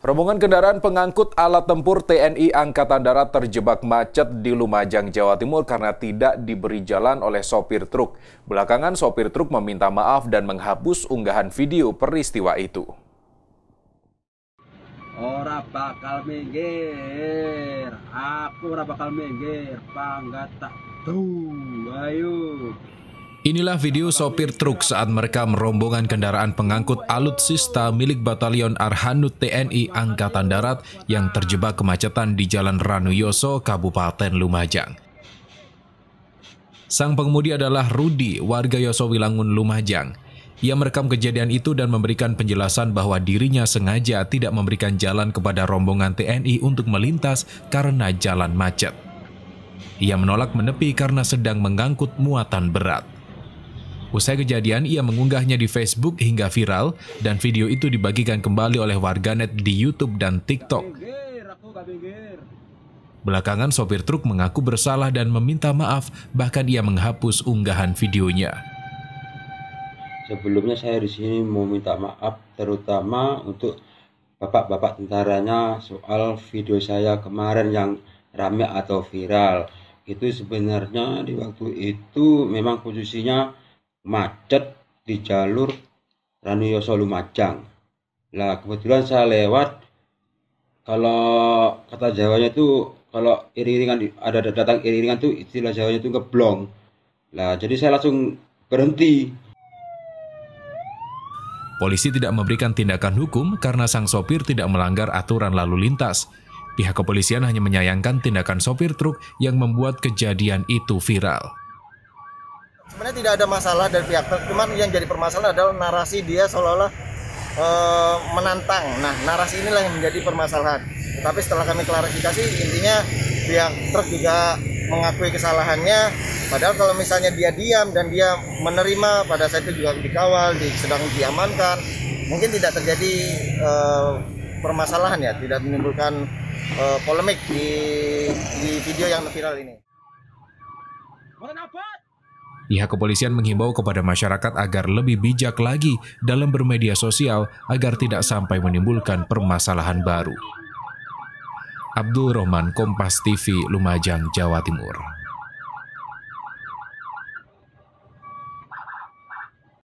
Rombongan kendaraan pengangkut alat tempur TNI Angkatan Darat terjebak macet di Lumajang, Jawa Timur karena tidak diberi jalan oleh sopir truk. Belakangan sopir truk meminta maaf dan menghapus unggahan video peristiwa itu. Ora bakal minggir, aku ora bakal minggir, pangga tak tuh, ayo. Inilah video sopir truk saat merekam rombongan kendaraan pengangkut alutsista milik Batalion Arhanud TNI Angkatan Darat yang terjebak kemacetan di Jalan Ranuyoso, Kabupaten Lumajang. Sang pengemudi adalah Rudi, warga Yosowilangun, Lumajang. Ia merekam kejadian itu dan memberikan penjelasan bahwa dirinya sengaja tidak memberikan jalan kepada rombongan TNI untuk melintas karena jalan macet. Ia menolak menepi karena sedang mengangkut muatan berat. Usai kejadian, ia mengunggahnya di Facebook hingga viral, dan video itu dibagikan kembali oleh warganet di YouTube dan TikTok. Belakangan, sopir truk mengaku bersalah dan meminta maaf, bahkan ia menghapus unggahan videonya. Sebelumnya saya di sini mau minta maaf terutama untuk bapak-bapak tentaranya soal video saya kemarin yang rame atau viral itu sebenarnya di waktu itu memang posisinya macet di jalur Ranuyoso Lumajang. lah kebetulan saya lewat kalau kata Jawanya itu kalau iri-iringan ada datang iri-iringan itu istilah Jawanya itu ngeblong. lah jadi saya langsung berhenti. Polisi tidak memberikan tindakan hukum karena sang sopir tidak melanggar aturan lalu lintas. Pihak kepolisian hanya menyayangkan tindakan sopir truk yang membuat kejadian itu viral. Sebenarnya tidak ada masalah dari pihak cuman yang jadi permasalahan adalah narasi dia seolah-olah e, menantang. Nah, narasi inilah yang menjadi permasalahan. Tapi setelah kami klarifikasi, intinya pihak truk juga mengakui kesalahannya. Padahal kalau misalnya dia diam dan dia menerima pada saat itu juga dikawal, di, sedang diamankan, mungkin tidak terjadi e, permasalahan ya, tidak menimbulkan e, polemik di, di video yang viral ini. What an Pihak kepolisian menghimbau kepada masyarakat agar lebih bijak lagi dalam bermedia sosial agar tidak sampai menimbulkan permasalahan baru. Abdul Rahman, Kompas TV, Lumajang, Jawa Timur.